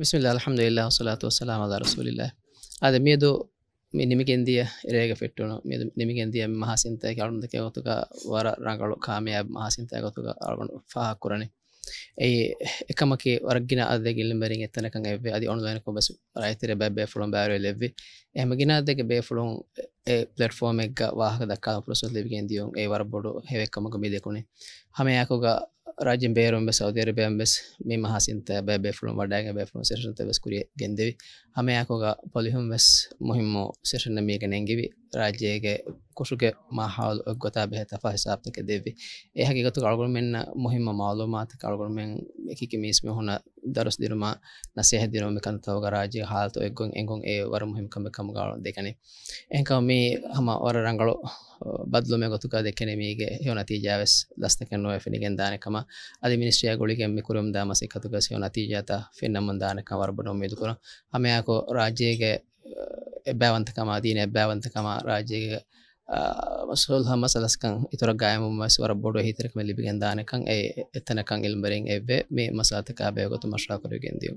ಬಿಸ್ಮಿಲ್ಲ ಅಲಹಮ್ದಿಲ್ಲ ವಸಲಾತು ವಸಲಾಮ್ ಅದ ರಸೂಲಿಲ್ಲ ಆದರೆ ಮೀದು ನಿಮಗೆಂದಿಯ ರೇಗ ಪೆಟ್ಟುನು ಮೀದು ನಿಮಗೆಂದಿಯ ಮಹಾಸಿಂತೆಗೆ ಅವಳೊಂದಕ್ಕೆ ಗೊತ್ತುಗ ವರ ರಂಗಳು ಕಾಮಯಾಬ್ ಮಹಾಸಿಂತೆ ಗೊತ್ತುಗ ಅವಳು ಫಾ ಹಾಕುರನೆ ඒ එකමකේ වරගෙන අද ගිල්ලිබරින් එතනක එවේ අද ඔන්ලයිනක බස රයිතර බැබේ ෆලොම් බෑර ලෙවි එහම ගෙන දෙක බේ ෆලොන් පලටෆෝර්ම එක වාහක දක්කා පුලසුත් ලිවිගෙන් දියුම් ඒ වර බොඩු හෙවක්කමක මි දෙකුණේ හම යකෝග රජ බේරුම් සෞදර බෑම්බෙස් මේ මහසින්ත බෑබේෆලු වඩාග බෑෆලු සේෂන්ත වෙස්කුරිය ගෙන්දෙවි හමයකෝග පොලිහුම් වෙස් මුහිම්ම සේෂන මේක නැංගිවි රාජ්‍යයගේ කුෂුගේ මහාවල් ගොතා බෙහ තපා හිසාප්තක දෙවි එහගේ ගතු අල්ගොරමෙන්න්න මුහිම මාලුමාත කල්ගොරමෙන් එකකි මිස්ම හොුණ දරස් දිරුම නසිහ දිරුම කන්තව රාජය හාතු එක්ගොන් එගොන් ඒ වර මුහිමකම කමගාල දෙකන එංකව මේ හම ඔර රංගලු බදලුම ගොතුක දෙකන මේගේ යොනතිජාවස් ලස්නක නොව ෆිනිගෙන් දානකම අධ මිනිස්්‍රිය ගොලිගෙන් මිකුරම් දාමසි කතුකස යොනතිජාත ෆින්නම්මන් දානක වර්බනොම් මිදුකර හමයකෝ රාජයගේ එබෑවන්තකම දීන එබෑවන්තකම රාජයගේ ಮಸೂಲ್ ಮಸಲಸ್ಕಂ ಇತರ ಗಾಯಮ ಮಸವರ ಬೊಡು ಹಿತರಕ ಮೆಲಿಬಿಗೆಂದಾನಕಂ ಎ ಎತ್ತನಕಂ ಇಲ್ಮರೆಂ ಎವ್ವೆ ಮೇ ಮಸಾತಕ ಬೇಗತು ಮಶ್ರಾ ಕರುಗೆಂದಿಯು